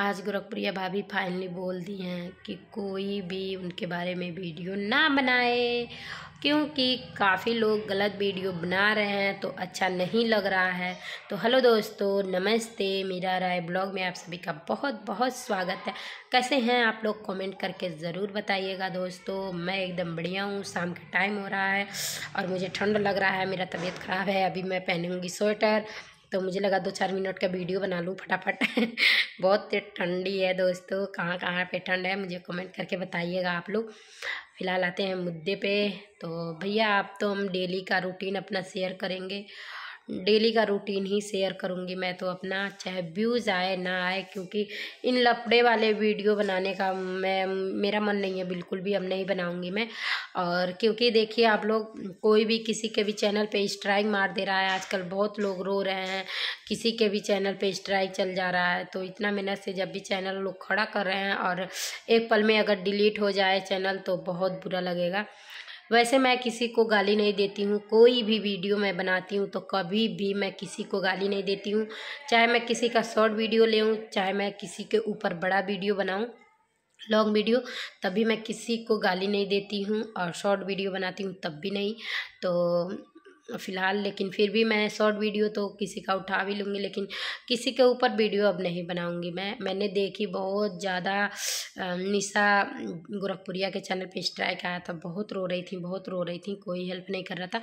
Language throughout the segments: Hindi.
आज गोरखप्रिया भाभी फाइनली बोल दी हैं कि कोई भी उनके बारे में वीडियो ना बनाए क्योंकि काफ़ी लोग गलत वीडियो बना रहे हैं तो अच्छा नहीं लग रहा है तो हेलो दोस्तों नमस्ते मीरा राय ब्लॉग में आप सभी का बहुत बहुत स्वागत है कैसे हैं आप लोग कमेंट करके ज़रूर बताइएगा दोस्तों मैं एकदम बढ़िया हूँ शाम का टाइम हो रहा है और मुझे ठंड लग रहा है मेरा तबीयत ख़राब है अभी मैं पहनूँगी स्वेटर तो मुझे लगा दो चार मिनट का वीडियो बना लूँ फटाफट बहुत ठंडी है दोस्तों कहाँ कहाँ पे ठंड है मुझे कमेंट करके बताइएगा आप लोग फ़िलहाल आते हैं मुद्दे पे तो भैया आप तो हम डेली का रूटीन अपना शेयर करेंगे डेली का रूटीन ही शेयर करूँगी मैं तो अपना चाहे व्यूज़ आए ना आए क्योंकि इन लपड़े वाले वीडियो बनाने का मैं मेरा मन नहीं है बिल्कुल भी अब नहीं बनाऊँगी मैं और क्योंकि देखिए आप लोग कोई भी किसी के भी चैनल पे स्ट्राइक मार दे रहा है आजकल बहुत लोग रो रहे हैं किसी के भी चैनल पर स्ट्राइक चल जा रहा है तो इतना मेहनत से जब भी चैनल लोग खड़ा कर रहे हैं और एक पल में अगर डिलीट हो जाए चैनल तो बहुत बुरा लगेगा वैसे मैं किसी को गाली नहीं देती हूँ कोई भी वीडियो मैं बनाती हूँ तो कभी भी मैं किसी को गाली नहीं देती हूँ चाहे मैं किसी का शॉर्ट वीडियो ले चाहे मैं किसी के ऊपर बड़ा वीडियो बनाऊँ लॉन्ग वीडियो तभी मैं किसी को गाली नहीं देती हूँ और शॉर्ट वीडियो बनाती हूँ तब भी नहीं तो तो फ़िलहाल लेकिन फिर भी मैं शॉर्ट वीडियो तो किसी का उठा भी लूँगी लेकिन किसी के ऊपर वीडियो अब नहीं बनाऊँगी मैं मैंने देखी बहुत ज़्यादा निशा गोरखपुरिया के चैनल पे स्ट्राइक आया था बहुत रो रही थी बहुत रो रही थी कोई हेल्प नहीं कर रहा था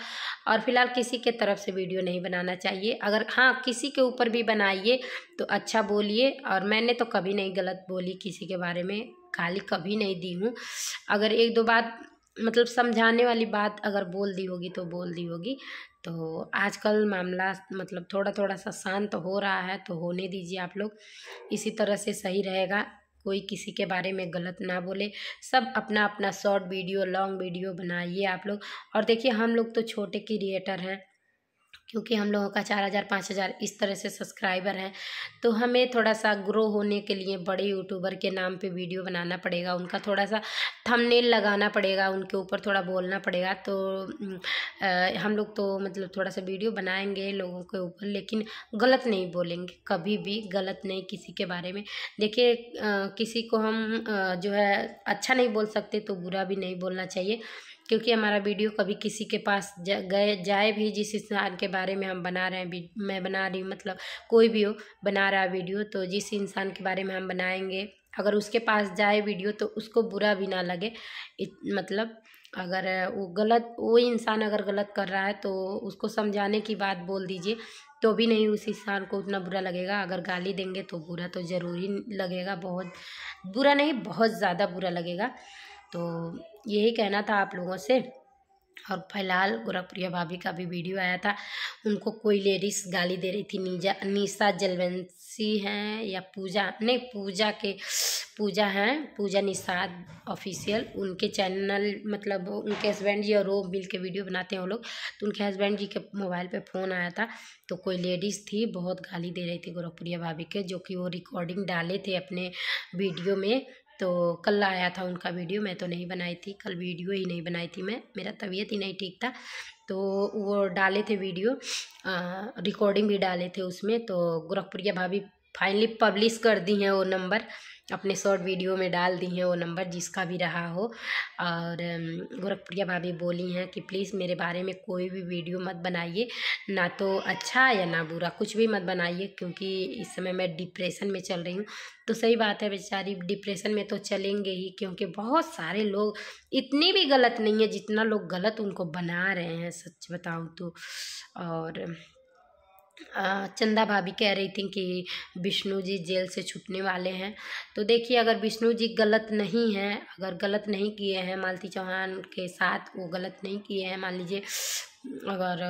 और फिलहाल किसी के तरफ से वीडियो नहीं बनाना चाहिए अगर हाँ किसी के ऊपर भी बनाइए तो अच्छा बोलिए और मैंने तो कभी नहीं गलत बोली किसी के बारे में खाली कभी नहीं दी हूँ अगर एक दो बात मतलब समझाने वाली बात अगर बोल दी होगी तो बोल दी होगी तो आजकल मामला मतलब थोड़ा थोड़ा सा शांत हो रहा है तो होने दीजिए आप लोग इसी तरह से सही रहेगा कोई किसी के बारे में गलत ना बोले सब अपना अपना शॉर्ट वीडियो लॉन्ग वीडियो बनाइए आप लोग और देखिए हम लोग तो छोटे क्रिएटर हैं क्योंकि हम लोगों का चार हज़ार पाँच हज़ार इस तरह से सब्सक्राइबर हैं तो हमें थोड़ा सा ग्रो होने के लिए बड़े यूट्यूबर के नाम पे वीडियो बनाना पड़ेगा उनका थोड़ा सा थंबनेल लगाना पड़ेगा उनके ऊपर थोड़ा बोलना पड़ेगा तो आ, हम लोग तो मतलब थोड़ा सा वीडियो बनाएंगे लोगों के ऊपर लेकिन गलत नहीं बोलेंगे कभी भी गलत नहीं किसी के बारे में देखिए किसी को हम आ, जो है अच्छा नहीं बोल सकते तो बुरा भी नहीं बोलना चाहिए क्योंकि हमारा वीडियो कभी किसी के पास गए जाए भी जिस इंसान के बारे में हम बना रहे हैं मैं बना रही हूँ मतलब कोई भी हो बना रहा वीडियो तो जिस इंसान के बारे में हम बनाएंगे अगर उसके पास जाए वीडियो तो उसको बुरा भी ना लगे मतलब अगर वो गलत वो इंसान अगर गलत कर रहा है तो उसको समझाने की बात बोल दीजिए तो भी नहीं उस इंसान को उतना बुरा लगेगा अगर गाली देंगे तो बुरा तो ज़रूरी लगेगा बहुत बुरा नहीं बहुत ज़्यादा बुरा लगेगा तो यही कहना था आप लोगों से और फिलहाल गोरखप्रिया भाभी का भी वीडियो आया था उनको कोई लेडीज गाली दे रही थी नीजा निशा जलवंशी हैं या पूजा नहीं पूजा के पूजा हैं पूजा निषाद ऑफिशियल उनके चैनल मतलब उनके हस्बैंड जी और वो मिल के वीडियो बनाते हैं वो लोग तो उनके हस्बैंड जी के मोबाइल पे फ़ोन आया था तो कोई लेडीज़ थी बहुत गाली दे रही थी गोरखपुरिया भाभी के जो कि वो रिकॉर्डिंग डाले थे अपने वीडियो में तो कल आया था उनका वीडियो मैं तो नहीं बनाई थी कल वीडियो ही नहीं बनाई थी मैं मेरा तबीयत ही नहीं ठीक था तो वो डाले थे वीडियो रिकॉर्डिंग भी डाले थे उसमें तो गोरखपुरिया भाभी फाइनली पब्लिश कर दी हैं वो नंबर अपने शॉर्ट वीडियो में डाल दी हैं वो नंबर जिसका भी रहा हो और गोरखप्रिया भाभी बोली हैं कि प्लीज़ मेरे बारे में कोई भी वीडियो मत बनाइए ना तो अच्छा या ना बुरा कुछ भी मत बनाइए क्योंकि इस समय मैं डिप्रेशन में चल रही हूँ तो सही बात है बेचारी डिप्रेशन में तो चलेंगे ही क्योंकि बहुत सारे लोग इतनी भी गलत नहीं है जितना लोग गलत उनको बना रहे हैं सच बताऊँ तो और चंदा भाभी कह रही थी कि विष्णु जी जेल से छूटने वाले हैं तो देखिए अगर विष्णु जी गलत नहीं हैं अगर गलत नहीं किए हैं मालती चौहान के साथ वो गलत नहीं किए हैं मान लीजिए अगर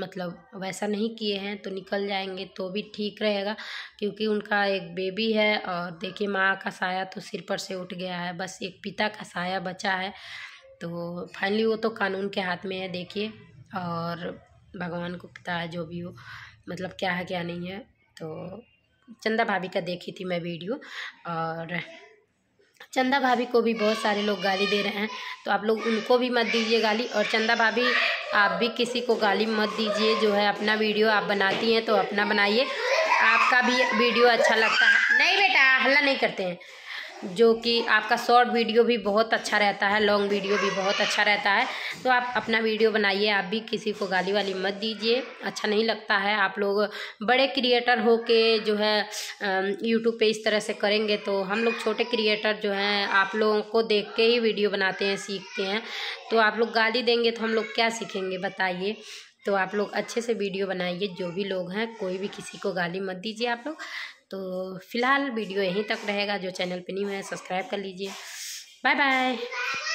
मतलब वैसा नहीं किए हैं तो निकल जाएंगे तो भी ठीक रहेगा क्योंकि उनका एक बेबी है और देखिए माँ का साया तो सिर पर से उठ गया है बस एक पिता का साया बचा है तो फाइनली वो तो कानून के हाथ में है देखिए और भगवान को पता है जो भी हो मतलब क्या है क्या नहीं है तो चंदा भाभी का देखी थी मैं वीडियो और चंदा भाभी को भी बहुत सारे लोग गाली दे रहे हैं तो आप लोग उनको भी मत दीजिए गाली और चंदा भाभी आप भी किसी को गाली मत दीजिए जो है अपना वीडियो आप बनाती हैं तो अपना बनाइए आपका भी वीडियो अच्छा लगता है नहीं बेटा हल्ला नहीं करते हैं जो कि आपका शॉर्ट वीडियो भी बहुत अच्छा रहता है लॉन्ग वीडियो भी बहुत अच्छा रहता है तो आप अपना वीडियो बनाइए आप भी किसी को गाली वाली मत दीजिए अच्छा नहीं लगता है आप लोग बड़े क्रिएटर हो के जो है यूट्यूब पे इस तरह से करेंगे तो हम लोग छोटे क्रिएटर जो हैं आप लोगों को देख के ही वीडियो बनाते हैं सीखते हैं तो आप लोग गाली देंगे तो हम लोग क्या सीखेंगे बताइए तो आप लोग अच्छे से वीडियो बनाइए जो भी लोग हैं कोई भी किसी को गाली मत दीजिए आप लोग तो फिलहाल वीडियो यहीं तक रहेगा जो चैनल नहीं न्यू है सब्सक्राइब कर लीजिए बाय बाय